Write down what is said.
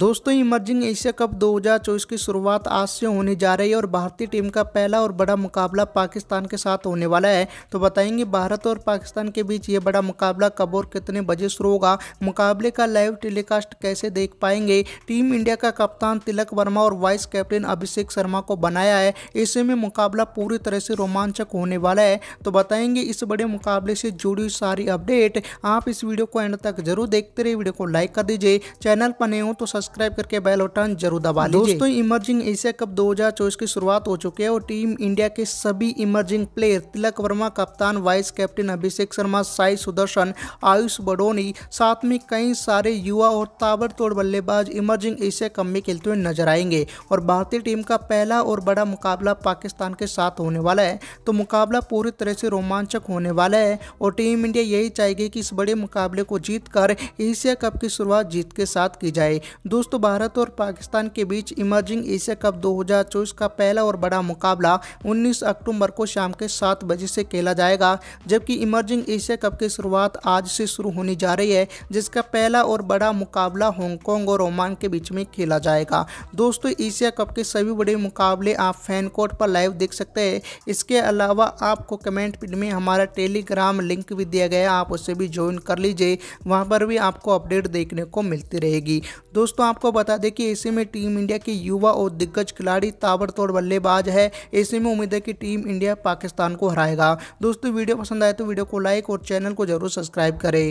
दोस्तों emerging Asia cup 2024 की शुरुआत आज से होने जा रही है और भारतीय टीम का पहला और बड़ा मुकाबला पाकिस्तान के साथ होने वाला है तो बताएंगे भारत और पाकिस्तान के बीच ये बड़ा मुकाबला कब और कितने बजे शुरू होगा मुकाबले का लाइव टेलीकास्ट कैसे देख पाएंगे टीम इंडिया का कप्तान तिलक वर्मा और वाइस कैप्टन अभिषेक शर्मा को बनाया है ऐसे में मुकाबला पूरी तरह से रोमांचक होने वाला है तो बताएंगे इस बड़े मुकाबले से जुड़ी सारी अपडेट आप इस वीडियो को एंड तक जरूर देखते रहे वीडियो को लाइक कर दीजिए चैनल पर नहीं हो तो सब्सक्राइब करके बेल बटन जरूर दबा लीजिए दोस्तों इमर्जिंग एशिया कप 2024 की शुरुआत हो चुकी है और टीम इंडिया के सभी इमर्जिंग प्लेयर तिलक वर्मा कप्तान वाइस कैप्टन अभिषेक शर्मा साई सुदर्शन आयुष बडोनी साथ में कई सारे युवा और ताबड़तोड़ बल्लेबाज इमर्जिंग एशिया कप में खेलते हुए नजर आएंगे और भारतीय टीम का पहला और बड़ा मुकाबला पाकिस्तान के साथ होने वाला है तो मुकाबला पूरी तरह से रोमांचक होने वाला है और टीम इंडिया यही चाहेगी कि इस बड़े मुकाबले को जीत कर एशिया कप की शुरुआत जीत के साथ की जाए दोस्तों भारत और पाकिस्तान के बीच इमर्जिंग एशिया कप 2024 का पहला और बड़ा मुकाबला 19 अक्टूबर को शाम के सात बजे से खेला जाएगा जबकि इमर्जिंग एशिया कप की शुरुआत आज से शुरू होने जा रही है जिसका पहला और बड़ा मुकाबला हांगकॉन्ग और ओमान के बीच में खेला जाएगा दोस्तों एशिया कप के सभी बड़े मुकाबले आप फैन कोड पर लाइव देख सकते हैं इसके अलावा आपको कमेंट फीड में हमारा टेलीग्राम लिंक भी दिया गया है आप उसे भी ज्वाइन कर लीजिए वहाँ पर भी आपको अपडेट देखने को मिलती रहेगी दोस्तों दोस्तों आपको बता दें कि ऐसे में टीम इंडिया के युवा और दिग्गज खिलाड़ी ताबड़तोड़ बल्लेबाज है ऐसे में उम्मीद है कि टीम इंडिया पाकिस्तान को हराएगा दोस्तों वीडियो पसंद आए तो वीडियो को लाइक और चैनल को जरूर सब्सक्राइब करें